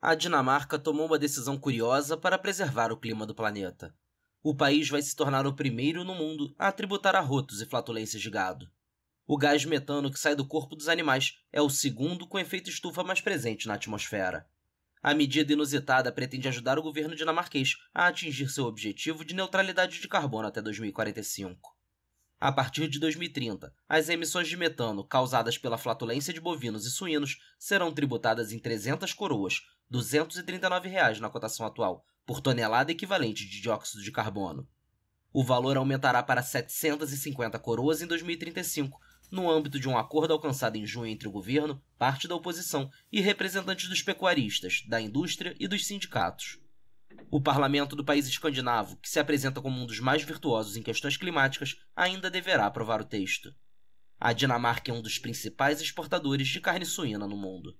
a Dinamarca tomou uma decisão curiosa para preservar o clima do planeta. O país vai se tornar o primeiro no mundo a tributar arrotos e flatulências de gado. O gás metano que sai do corpo dos animais é o segundo com efeito estufa mais presente na atmosfera. A medida inusitada pretende ajudar o governo dinamarquês a atingir seu objetivo de neutralidade de carbono até 2045. A partir de 2030, as emissões de metano causadas pela flatulência de bovinos e suínos serão tributadas em 300 coroas, R$ 239,00 na cotação atual, por tonelada equivalente de dióxido de carbono. O valor aumentará para 750 coroas em 2035, no âmbito de um acordo alcançado em junho entre o governo, parte da oposição e representantes dos pecuaristas, da indústria e dos sindicatos. O parlamento do país escandinavo, que se apresenta como um dos mais virtuosos em questões climáticas, ainda deverá aprovar o texto. A Dinamarca é um dos principais exportadores de carne suína no mundo.